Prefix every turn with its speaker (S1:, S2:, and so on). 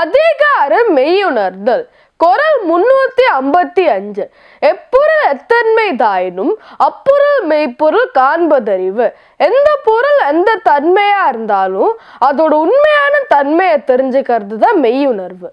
S1: அதிகார மெய்யுணர்தல் குரல் முன்னூத்தி ஐம்பத்தி அஞ்சு எப்பொருள் எத்தன்மை தாயினும் அப்பொருள் மெய்ப்பொருள் காண்பதறிவு எந்த பொருள் எந்த தன்மையா இருந்தாலும் அதோட உண்மையான தன்மையை தெரிஞ்சுக்கிறது தான் மெய்யுணர்வு